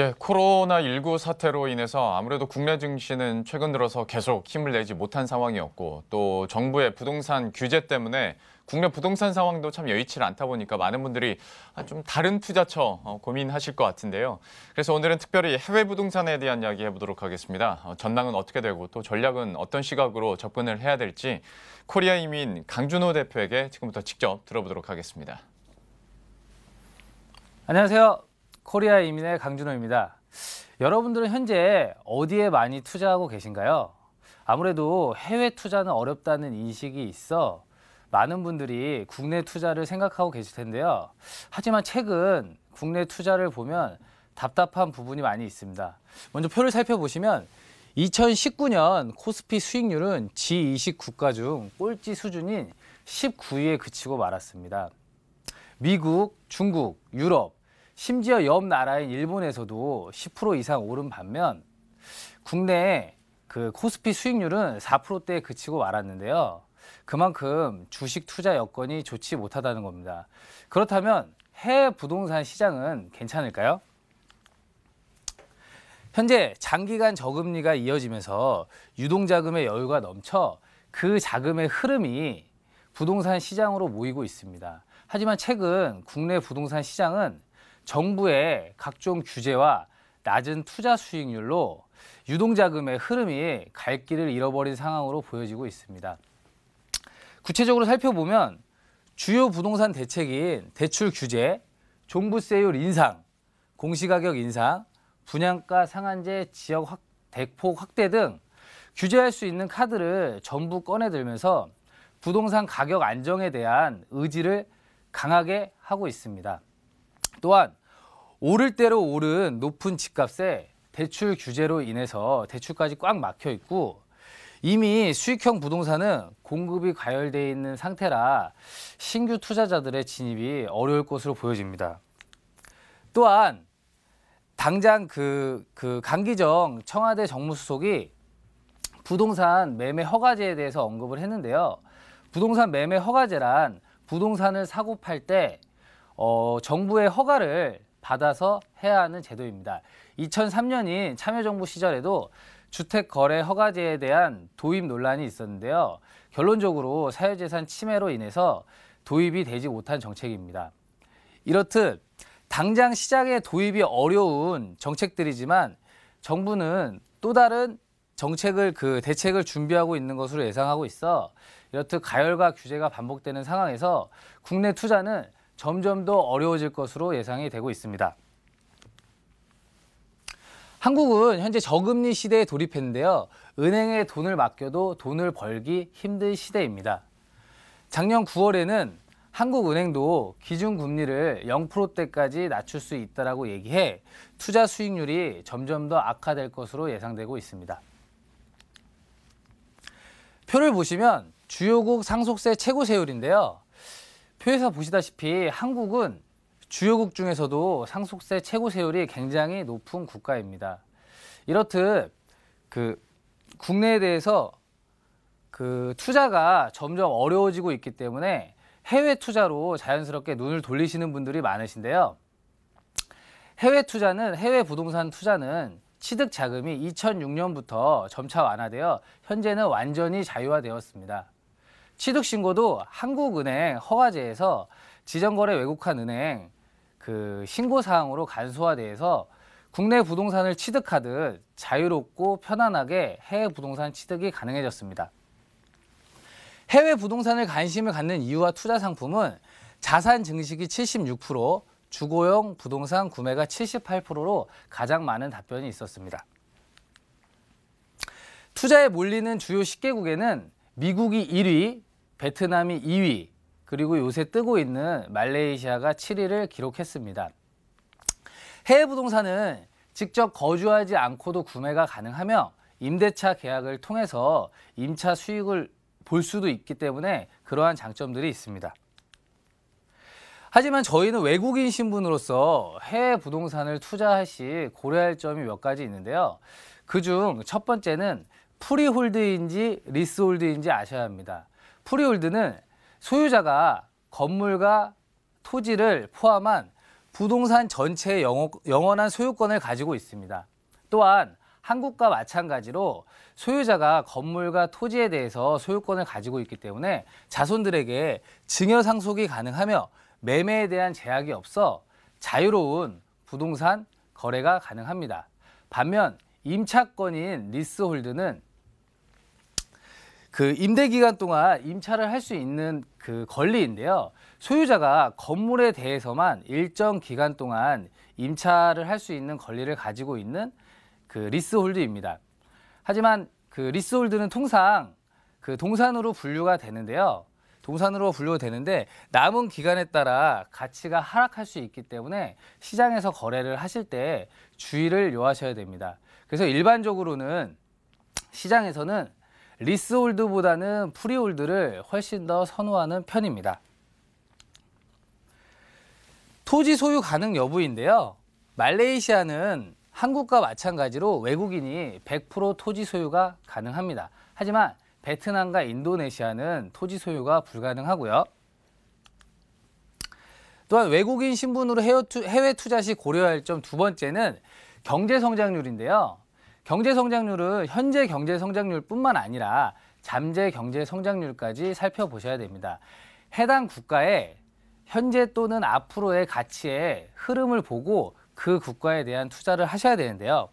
예, 코로나19 사태로 인해서 아무래도 국내 증시는 최근 들어서 계속 힘을 내지 못한 상황이었고 또 정부의 부동산 규제 때문에 국내 부동산 상황도 참 여의치 않다 보니까 많은 분들이 아, 좀 다른 투자처 어, 고민하실 것 같은데요. 그래서 오늘은 특별히 해외 부동산에 대한 이야기 해보도록 하겠습니다. 어, 전망은 어떻게 되고 또 전략은 어떤 시각으로 접근을 해야 될지 코리아 이민 강준호 대표에게 지금부터 직접 들어보도록 하겠습니다. 안녕하세요. 코리아 이민의 강준호입니다. 여러분들은 현재 어디에 많이 투자하고 계신가요? 아무래도 해외 투자는 어렵다는 인식이 있어 많은 분들이 국내 투자를 생각하고 계실 텐데요. 하지만 최근 국내 투자를 보면 답답한 부분이 많이 있습니다. 먼저 표를 살펴보시면 2019년 코스피 수익률은 G20 국가 중 꼴찌 수준인 19위에 그치고 말았습니다. 미국, 중국, 유럽, 심지어 옆 나라인 일본에서도 10% 이상 오른 반면 국내 그 코스피 수익률은 4%대에 그치고 말았는데요. 그만큼 주식 투자 여건이 좋지 못하다는 겁니다. 그렇다면 해외 부동산 시장은 괜찮을까요? 현재 장기간 저금리가 이어지면서 유동자금의 여유가 넘쳐 그 자금의 흐름이 부동산 시장으로 모이고 있습니다. 하지만 최근 국내 부동산 시장은 정부의 각종 규제와 낮은 투자 수익률로 유동자금의 흐름이 갈 길을 잃어버린 상황으로 보여지고 있습니다. 구체적으로 살펴보면 주요 부동산 대책인 대출 규제, 종부세율 인상, 공시가격 인상, 분양가 상한제 지역 확, 대폭 확대 등 규제할 수 있는 카드를 전부 꺼내들면서 부동산 가격 안정에 대한 의지를 강하게 하고 있습니다. 또한 오를 대로 오른 높은 집값에 대출 규제로 인해서 대출까지 꽉 막혀 있고 이미 수익형 부동산은 공급이 과열되어 있는 상태라 신규 투자자들의 진입이 어려울 것으로 보여집니다. 또한 당장 그, 그 강기정 청와대 정무수석이 부동산 매매 허가제에 대해서 언급을 했는데요. 부동산 매매 허가제란 부동산을 사고 팔때 어, 정부의 허가를 받아서 해야 하는 제도입니다. 2003년인 참여정부 시절에도 주택거래 허가제에 대한 도입 논란이 있었는데요. 결론적으로 사유재산 침해로 인해서 도입이 되지 못한 정책입니다. 이렇듯 당장 시작에 도입이 어려운 정책들이지만 정부는 또 다른 정책을 그 대책을 준비하고 있는 것으로 예상하고 있어 이렇듯 가열과 규제가 반복되는 상황에서 국내 투자는 점점 더 어려워질 것으로 예상이 되고 있습니다. 한국은 현재 저금리 시대에 돌입했는데요. 은행에 돈을 맡겨도 돈을 벌기 힘든 시대입니다. 작년 9월에는 한국은행도 기준금리를 0%대까지 낮출 수 있다고 얘기해 투자 수익률이 점점 더 악화될 것으로 예상되고 있습니다. 표를 보시면 주요국 상속세 최고 세율인데요. 표에서 보시다시피 한국은 주요국 중에서도 상속세 최고 세율이 굉장히 높은 국가입니다. 이렇듯 그 국내에 대해서 그 투자가 점점 어려워지고 있기 때문에 해외 투자로 자연스럽게 눈을 돌리시는 분들이 많으신데요. 해외 투자는 해외 부동산 투자는 취득 자금이 2006년부터 점차 완화되어 현재는 완전히 자유화되었습니다. 취득신고도 한국은행 허가제에서 지정거래 외국한 은행 그 신고사항으로 간소화돼서 국내 부동산을 취득하듯 자유롭고 편안하게 해외 부동산 취득이 가능해졌습니다. 해외 부동산을 관심을 갖는 이유와 투자 상품은 자산 증식이 76%, 주거용 부동산 구매가 78%로 가장 많은 답변이 있었습니다. 투자에 몰리는 주요 10개국에는 미국이 1위, 베트남이 2위, 그리고 요새 뜨고 있는 말레이시아가 7위를 기록했습니다. 해외 부동산은 직접 거주하지 않고도 구매가 가능하며 임대차 계약을 통해서 임차 수익을 볼 수도 있기 때문에 그러한 장점들이 있습니다. 하지만 저희는 외국인 신분으로서 해외 부동산을 투자할 시 고려할 점이 몇 가지 있는데요. 그 중 첫 번째는 프리홀드인지 리스홀드인지 아셔야 합니다. 프리홀드는 소유자가 건물과 토지를 포함한 부동산 전체의 영원한 소유권을 가지고 있습니다. 또한 한국과 마찬가지로 소유자가 건물과 토지에 대해서 소유권을 가지고 있기 때문에 자손들에게 증여상속이 가능하며 매매에 대한 제약이 없어 자유로운 부동산 거래가 가능합니다. 반면 임차권인 리스홀드는 그 임대 기간 동안 임차를 할 수 있는 그 권리인데요. 소유자가 건물에 대해서만 일정 기간 동안 임차를 할 수 있는 권리를 가지고 있는 그 리스홀드입니다. 하지만 그 리스홀드는 통상 그 동산으로 분류가 되는데요. 동산으로 분류되는데 남은 기간에 따라 가치가 하락할 수 있기 때문에 시장에서 거래를 하실 때 주의를 요하셔야 됩니다. 그래서 일반적으로는 시장에서는 리스홀드보다는 프리홀드를 훨씬 더 선호하는 편입니다. 토지 소유 가능 여부인데요. 말레이시아는 한국과 마찬가지로 외국인이 100% 토지 소유가 가능합니다. 하지만 베트남과 인도네시아는 토지 소유가 불가능하고요. 또한 외국인 신분으로 해외 투자 시 고려할 점 두 번째는 경제 성장률인데요. 경제 성장률은 현재 경제 성장률뿐만 아니라 잠재 경제 성장률까지 살펴보셔야 됩니다. 해당 국가의 현재 또는 앞으로의 가치의 흐름을 보고 그 국가에 대한 투자를 하셔야 되는데요.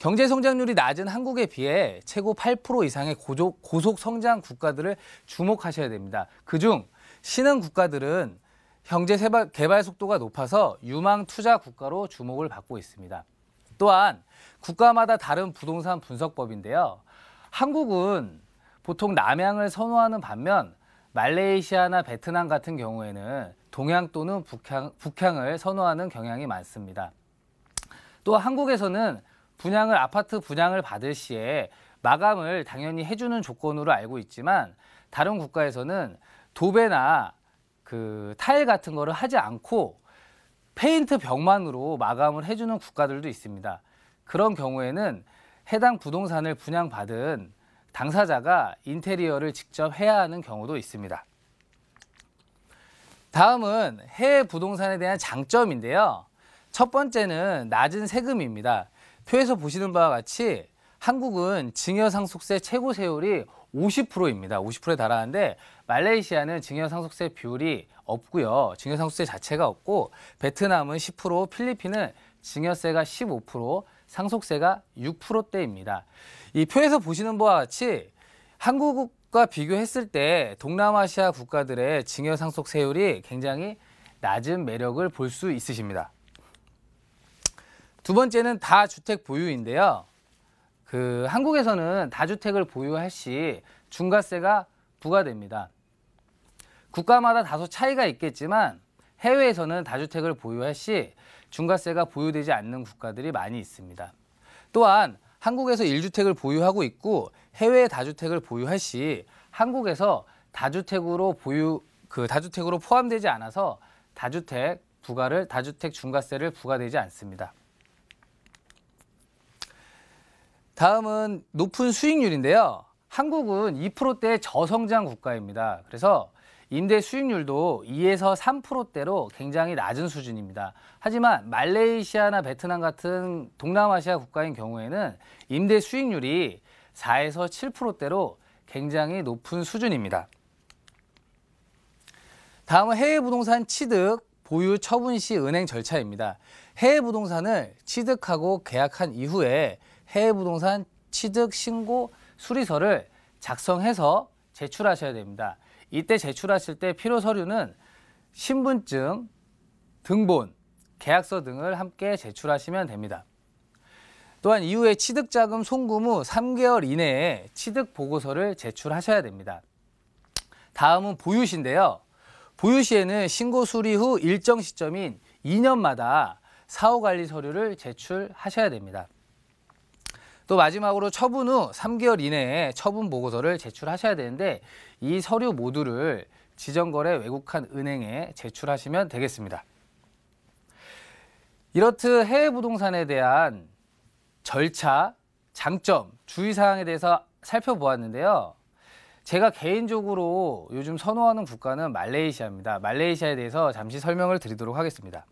경제 성장률이 낮은 한국에 비해 최고 8% 이상의 고속 성장 국가들을 주목하셔야 됩니다. 그중 신흥 국가들은 경제 개발 속도가 높아서 유망 투자 국가로 주목을 받고 있습니다. 또한 국가마다 다른 부동산 분석법인데요. 한국은 보통 남향을 선호하는 반면 말레이시아나 베트남 같은 경우에는 동향 또는 북향, 북향을 선호하는 경향이 많습니다. 또 한국에서는 분양을 아파트 분양을 받을 시에 마감을 당연히 해주는 조건으로 알고 있지만 다른 국가에서는 도배나 그 타일 같은 거를 하지 않고 페인트 벽만으로 마감을 해주는 국가들도 있습니다. 그런 경우에는 해당 부동산을 분양받은 당사자가 인테리어를 직접 해야 하는 경우도 있습니다. 다음은 해외 부동산에 대한 장점인데요. 첫 번째는 낮은 세금입니다. 표에서 보시는 바와 같이 한국은 증여상속세 최고 세율이 50%입니다. 50%에 달하는데 말레이시아는 증여상속세 비율이 없고요. 증여상속세 자체가 없고 베트남은 10%, 필리핀은 증여세가 15%, 상속세가 6%대입니다. 이 표에서 보시는 바와 같이 한국과 비교했을 때 동남아시아 국가들의 증여상속세율이 굉장히 낮은 매력을 볼 수 있으십니다. 두 번째는 다주택 보유인데요. 그 한국에서는 다주택을 보유할 시 중과세가 부과됩니다. 국가마다 다소 차이가 있겠지만 해외에서는 다주택을 보유할 시 중과세가 보유되지 않는 국가들이 많이 있습니다. 또한 한국에서 1주택을 보유하고 있고 해외 다주택을 보유할 시 한국에서 다주택으로 보유 그 다주택으로 포함되지 않아서 다주택 부과를 다주택 중과세를 부과되지 않습니다. 다음은 높은 수익률인데요. 한국은 2%대 저성장 국가입니다. 그래서 임대 수익률도 2에서 3%대로 굉장히 낮은 수준입니다. 하지만 말레이시아나 베트남 같은 동남아시아 국가인 경우에는 임대 수익률이 4에서 7%대로 굉장히 높은 수준입니다. 다음은 해외 부동산 취득, 보유, 처분 시 은행 절차입니다. 해외 부동산을 취득하고 계약한 이후에 해외 부동산 취득 신고 수리서를 작성해서 제출하셔야 됩니다. 이때 제출하실 때 필요 서류는 신분증, 등본, 계약서 등을 함께 제출하시면 됩니다. 또한 이후에 취득자금 송금 후 3개월 이내에 취득 보고서를 제출하셔야 됩니다. 다음은 보유시인데요. 보유시에는 신고 수리 후 일정 시점인 2년마다 사후 관리 서류를 제출하셔야 됩니다. 또 마지막으로 처분 후 3개월 이내에 처분 보고서를 제출하셔야 되는데 이 서류 모두를 지정거래 외국한 은행에 제출하시면 되겠습니다. 이렇듯 해외 부동산에 대한 절차, 장점, 주의사항에 대해서 살펴보았는데요. 제가 개인적으로 요즘 선호하는 국가는 말레이시아입니다. 말레이시아에 대해서 잠시 설명을 드리도록 하겠습니다.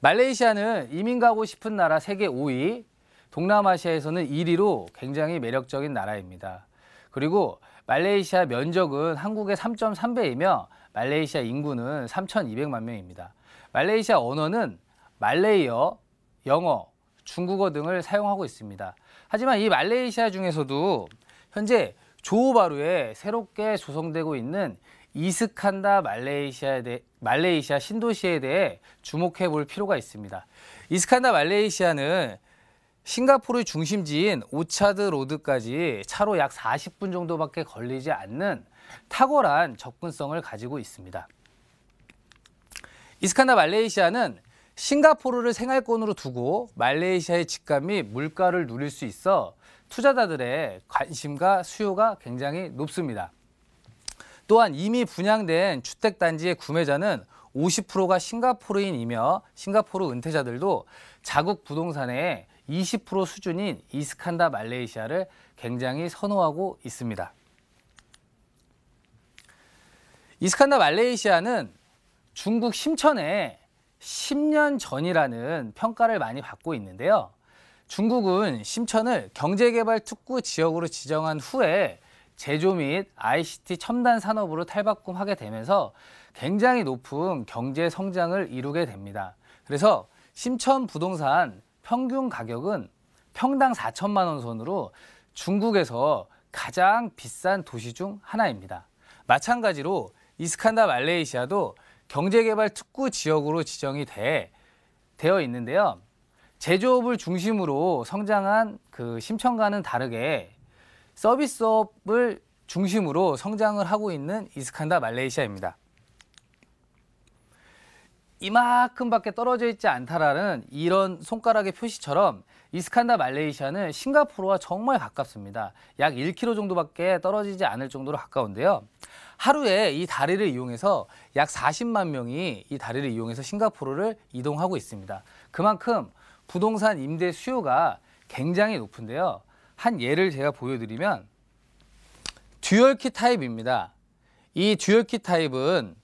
말레이시아는 이민 가고 싶은 나라 세계 5위, 동남아시아에서는 1위로 굉장히 매력적인 나라입니다. 그리고 말레이시아 면적은 한국의 3.3배이며 말레이시아 인구는 3,200만 명입니다. 말레이시아 언어는 말레이어, 영어, 중국어 등을 사용하고 있습니다. 하지만 이 말레이시아 중에서도 현재 조호바루에 새롭게 조성되고 있는 이스칸다 말레이시아에 대, 말레이시아 신도시에 대해 주목해 볼 필요가 있습니다. 이스칸다 말레이시아는 싱가포르 의 중심지인 오차드 로드까지 차로 약 40분 정도밖에 걸리지 않는 탁월한 접근성을 가지고 있습니다. 이스칸다 말레이시아는 싱가포르를 생활권으로 두고 말레이시아의 집값 및 물가를 누릴 수 있어 투자자들의 관심과 수요가 굉장히 높습니다. 또한 이미 분양된 주택단지의 구매자는 50%가 싱가포르인이며 싱가포르 은퇴자들도 자국 부동산에 20% 수준인 이스칸다 말레이시아를 굉장히 선호하고 있습니다. 이스칸다 말레이시아는 중국 심천에 10년 전이라는 평가를 많이 받고 있는데요. 중국은 심천을 경제개발특구 지역으로 지정한 후에 제조 및 ICT 첨단 산업으로 탈바꿈하게 되면서 굉장히 높은 경제 성장을 이루게 됩니다. 그래서 심천 부동산 평균 가격은 평당 4천만 원 선으로 중국에서 가장 비싼 도시 중 하나입니다. 마찬가지로 이스칸다 말레이시아도 경제개발 특구 지역으로 지정이 돼, 되어 있는데요. 제조업을 중심으로 성장한 그심청과는 다르게 서비스업을 중심으로 성장을 하고 있는 이스칸다 말레이시아입니다. 이만큼밖에 떨어져 있지 않다라는 이런 손가락의 표시처럼 이스칸다 말레이시아는 싱가포르와 정말 가깝습니다. 약 1km 정도밖에 떨어지지 않을 정도로 가까운데요. 하루에 이 다리를 이용해서 약 40만 명이 이 다리를 이용해서 싱가포르를 이동하고 있습니다. 그만큼 부동산 임대 수요가 굉장히 높은데요. 한 예를 제가 보여드리면 듀얼키 타입입니다. 이 듀얼키 타입은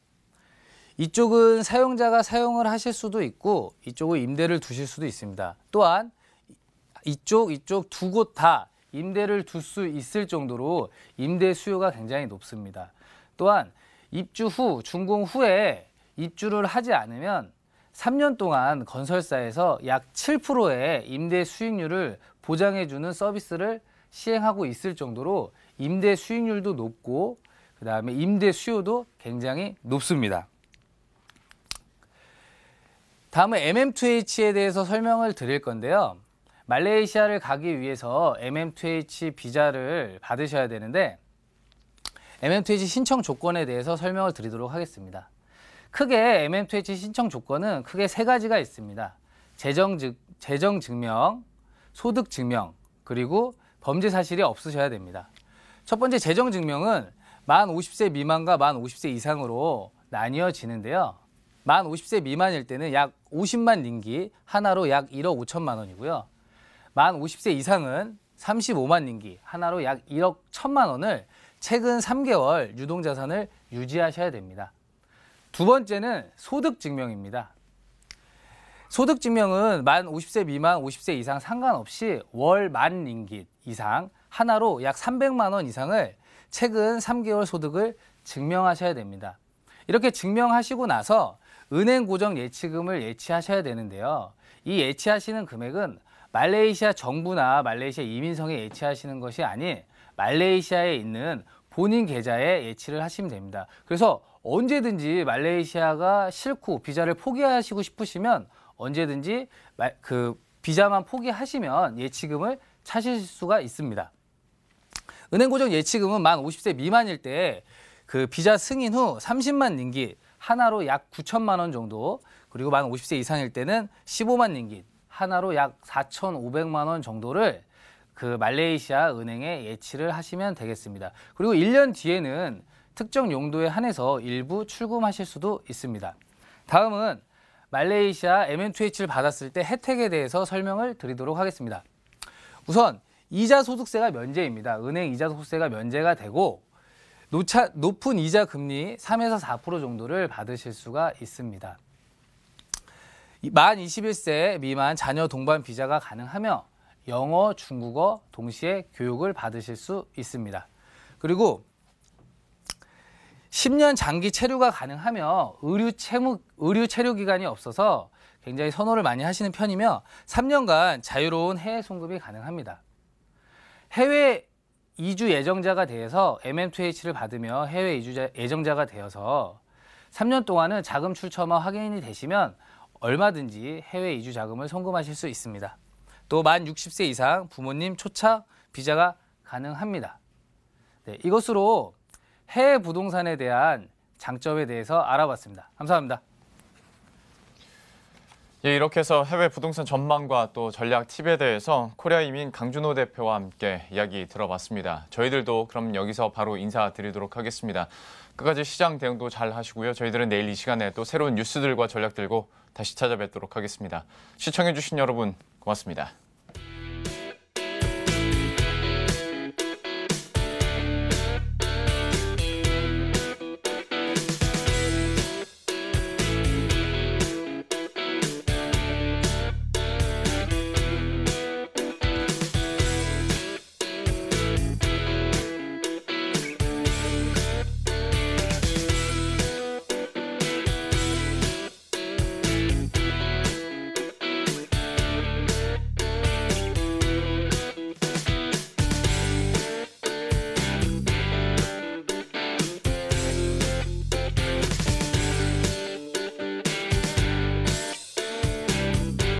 이쪽은 사용자가 사용을 하실 수도 있고 이쪽은 임대를 두실 수도 있습니다. 또한 이쪽 이쪽 두 곳 다 임대를 둘 수 있을 정도로 임대 수요가 굉장히 높습니다. 또한 입주 후 준공 후에 입주를 하지 않으면 3년 동안 건설사에서 약 7%의 임대 수익률을 보장해주는 서비스를 시행하고 있을 정도로 임대 수익률도 높고 그 다음에 임대 수요도 굉장히 높습니다. 다음은 MM2H에 대해서 설명을 드릴 건데요. 말레이시아를 가기 위해서 MM2H 비자를 받으셔야 되는데 MM2H 신청 조건에 대해서 설명을 드리도록 하겠습니다. 크게 MM2H 신청 조건은 크게 세 가지가 있습니다. 재정, 증, 재정 증명, 소득 증명, 그리고 범죄 사실이 없으셔야 됩니다. 첫 번째 재정 증명은 만 50세 미만과 만 50세 이상으로 나뉘어지는데요. 만 50세 미만일 때는 약 50만 닝기 하나로 약 1억 5천만 원이고요. 만 50세 이상은 35만 닝기 하나로 약 1억 1천만 원을 최근 3개월 유동자산을 유지하셔야 됩니다. 두 번째는 소득증명입니다. 소득증명은 만 50세 미만 50세 이상 상관없이 월 만 링깃 이상 하나로 약 300만 원 이상을 최근 3개월 소득을 증명하셔야 됩니다. 이렇게 증명하시고 나서 은행 고정 예치금을 예치하셔야 되는데요. 이 예치하시는 금액은 말레이시아 정부나 말레이시아 이민성에 예치하시는 것이 아닌 말레이시아에 있는 본인 계좌에 예치를 하시면 됩니다. 그래서 언제든지 말레이시아가 싫고 비자를 포기하시고 싶으시면 언제든지 그 비자만 포기하시면 예치금을 찾으실 수가 있습니다. 은행 고정 예치금은 만 50세 미만일 때 그 비자 승인 후 30만 링기, 하나로 약 9천만 원 정도 그리고 만 50세 이상일 때는 15만 링깃 하나로 약 4,500만 원 정도를 그 말레이시아 은행에 예치를 하시면 되겠습니다. 그리고 1년 뒤에는 특정 용도에 한해서 일부 출금하실 수도 있습니다. 다음은 말레이시아 MN2H를 받았을 때 혜택에 대해서 설명을 드리도록 하겠습니다. 우선 이자 소득세가 면제입니다. 은행 이자 소득세가 면제가 되고 노차, 높은 이자 금리 3에서 4% 정도를 받으실 수가 있습니다. 만 21세 미만 자녀 동반 비자가 가능하며 영어, 중국어 동시에 교육을 받으실 수 있습니다. 그리고 10년 장기 체류가 가능하며 의류 채무 의류 체류 기간이 없어서 굉장히 선호를 많이 하시는 편이며 3년간 자유로운 해외 송금이 가능합니다. 해외 이주 예정자가 돼서 MM2H를 받으며 해외 이주 예정자가 되어서 3년 동안은 자금 출처만 확인이 되시면 얼마든지 해외 이주 자금을 송금하실 수 있습니다. 또 만 60세 이상 부모님 초차 비자가 가능합니다. 네, 이것으로 해외 부동산에 대한 장점에 대해서 알아봤습니다. 감사합니다. 예, 이렇게 해서 해외 부동산 전망과 또 전략 팁에 대해서 코리아 이민 강준호 대표와 함께 이야기 들어봤습니다. 저희들도 그럼 여기서 바로 인사드리도록 하겠습니다. 끝까지 시장 대응도 잘 하시고요. 저희들은 내일 이 시간에 또 새로운 뉴스들과 전략 들고 다시 찾아뵙도록 하겠습니다. 시청해주신 여러분 고맙습니다.